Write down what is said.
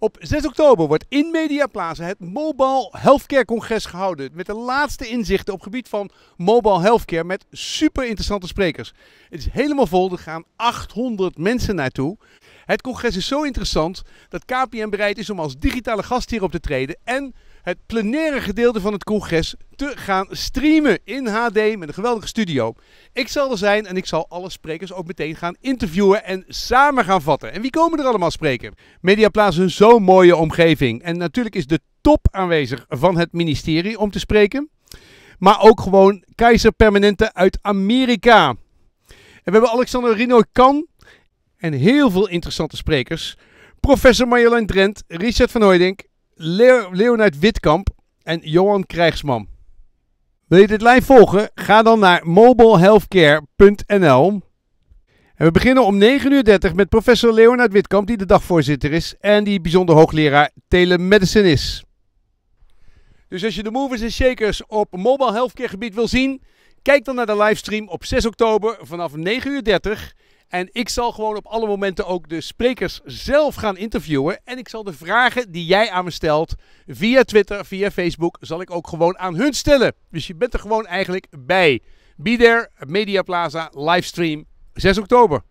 Op 6 oktober wordt in Plaza het Mobile Healthcare Congres gehouden. Met de laatste inzichten op gebied van mobile healthcare met super interessante sprekers. Het is helemaal vol, er gaan 800 mensen naartoe. Het congres is zo interessant dat KPN bereid is om als digitale gastheer op te treden en het plenaire gedeelte van het congres te gaan streamen in HD met een geweldige studio. Ik zal er zijn en ik zal alle sprekers ook meteen gaan interviewen en samen gaan vatten. En wie komen er allemaal spreken? Mediaplaats is een zo'n mooie omgeving. En natuurlijk is de top aanwezig van het ministerie om te spreken. Maar ook gewoon keizer permanente uit Amerika. En we hebben Alexander Rino Kan en heel veel interessante sprekers. Professor Marjolein Drent, Richard van Hooydink, Le Leonard Witkamp en Johan Krijgsman. Wil je dit live volgen? Ga dan naar mobilehealthcare.nl. En we beginnen om 9.30 uur met professor Leonard Witkamp, die de dagvoorzitter is en die bijzonder hoogleraar telemedicine is. Dus als je de movers en shakers op mobile healthcare gebied wil zien, kijk dan naar de livestream op 6 oktober vanaf 9.30 uur en ik zal gewoon op alle momenten ook de sprekers zelf gaan interviewen. En ik zal de vragen die jij aan me stelt via Twitter, via Facebook, zal ik ook gewoon aan hun stellen. Dus je bent er gewoon eigenlijk bij. Be there, Media Plaza, livestream, 6 oktober.